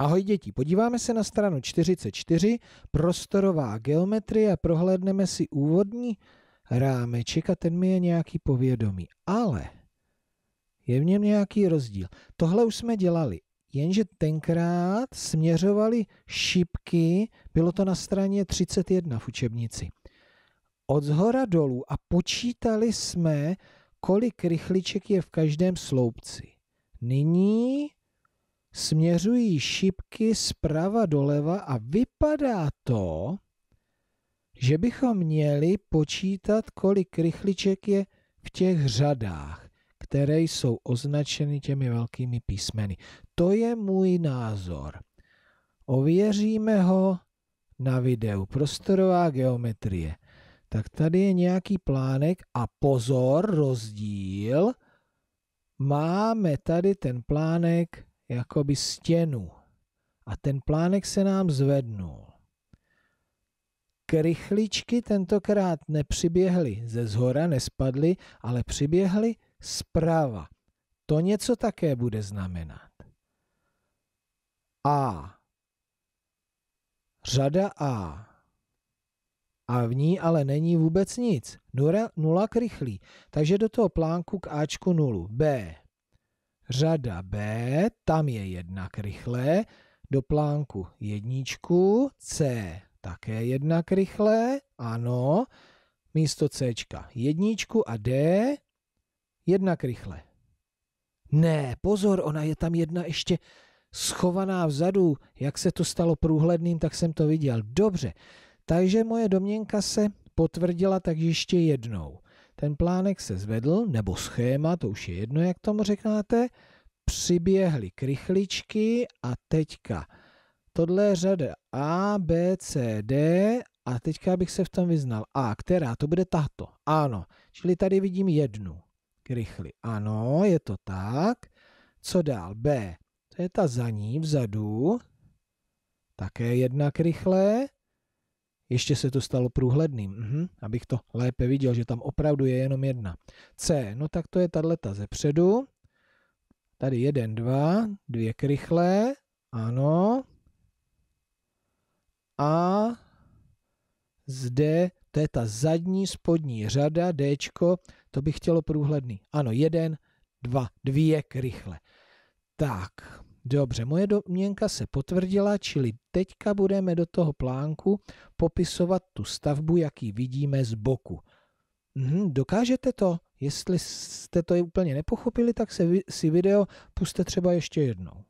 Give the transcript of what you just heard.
Ahoj děti, podíváme se na stranu 44, prostorová geometrie a prohlédneme si úvodní rámeček a ten mi je nějaký povědomí. Ale je v něm nějaký rozdíl. Tohle už jsme dělali, jenže tenkrát směřovali šipky, bylo to na straně 31 v učebnici. Od zhora dolů a počítali jsme, kolik rychliček je v každém sloupci. Nyní směřují šipky zprava doleva a vypadá to, že bychom měli počítat, kolik rychliček je v těch řadách, které jsou označeny těmi velkými písmeny. To je můj názor. Ověříme ho na videu. Prostorová geometrie. Tak tady je nějaký plánek a pozor, rozdíl. Máme tady ten plánek jakoby stěnu a ten plánek se nám zvednul. Krychličky tentokrát nepřiběhly ze zhora, nespadly, ale přiběhly zprava. To něco také bude znamenat. A. Řada A. A v ní ale není vůbec nic. Nula, nula krychlí. Takže do toho plánku k Ačku nulu. B. Řada B, tam je jednak rychle, do plánku jedničku, C také jednak rychle, ano, místo C jedničku a D jednak rychle. Ne, pozor, ona je tam jedna ještě schovaná vzadu, jak se to stalo průhledným, tak jsem to viděl. Dobře, takže moje domněnka se potvrdila tak ještě jednou. Ten plánek se zvedl, nebo schéma, to už je jedno, jak tomu řeknáte, přiběhly krychličky a teďka tohle je řada A, B, C, D a teďka bych se v tom vyznal. A, která? To bude tato. Ano. Čili tady vidím jednu krychli. Ano, je to tak. Co dál? B. To je ta za ní vzadu. Také jedna krychle. Ještě se to stalo průhledným, mhm, abych to lépe viděl, že tam opravdu je jenom jedna. C, no tak to je tato ze předu. Tady jeden, dva, dvě krychlé, ano. A zde, to je ta zadní spodní řada, D, to bych chtělo průhledný. Ano, jeden, dva, dvě krychle. Tak, Dobře, moje domněnka se potvrdila, čili teďka budeme do toho plánku popisovat tu stavbu, jaký vidíme z boku. Hm, dokážete to? Jestli jste to úplně nepochopili, tak se si video puste třeba ještě jednou.